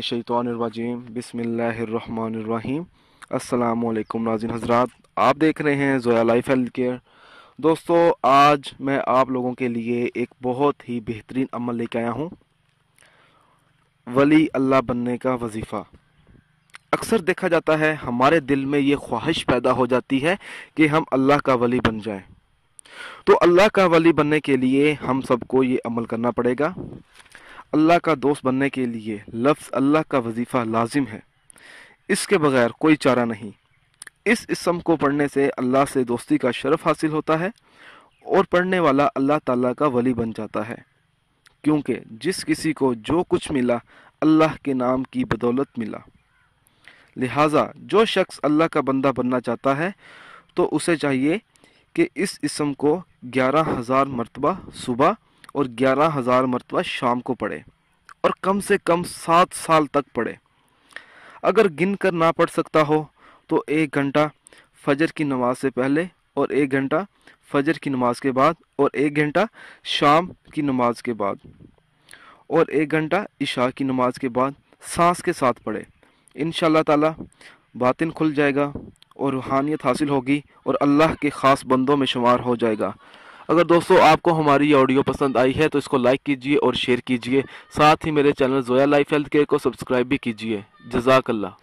बिस्मिल्लाहिर्रहमानिर्रहीम अस्सलाम अल्लाम नाजिन हजरात आप देख रहे हैं जोया लाइफ हेल्थ केयर दोस्तों आज मैं आप लोगों के लिए एक बहुत ही बेहतरीन अमल लेके आया हूँ वली अल्लाह बनने का वजीफ़ा अक्सर देखा जाता है हमारे दिल में ये ख्वाहिश पैदा हो जाती है कि हम अल्लाह का वली बन जाएं। तो अल्लाह का वली बनने के लिए हम सबको ये अमल करना पड़ेगा अल्लाह का दोस्त बनने के लिए लफ्ज़ अल्लाह का वजीफ़ा लाजिम है इसके बगैर कोई चारा नहीं इस इसम को पढ़ने से अल्लाह से दोस्ती का शरफ हासिल होता है और पढ़ने वाला अल्लाह ताला का वली बन जाता है क्योंकि जिस किसी को जो कुछ मिला अल्लाह के नाम की बदौलत मिला लिहाजा जो शख्स अल्लाह का बंदा बनना चाहता है तो उसे चाहिए कि इस इसम को ग्यारह हज़ार मरतबा सुबह और ग्यारह हज़ार मरतबा शाम को पढ़े और कम से कम सात साल तक पढ़े अगर गिन कर ना पढ़ सकता हो तो एक घंटा फजर की नमाज से पहले और एक घंटा फजर की नमाज के बाद और एक घंटा शाम की नमाज के बाद और एक घंटा इशा की नमाज के बाद सांस के साथ पढ़े इन ताला बातिन खुल जाएगा और रूहानियत हासिल होगी और अल्लाह के ख़ास बंदों में शुमार हो जाएगा अगर दोस्तों आपको हमारी ऑडियो पसंद आई है तो इसको लाइक कीजिए और शेयर कीजिए साथ ही मेरे channel Zoya life health care को सब्सक्राइब भी कीजिए जजाकल्ला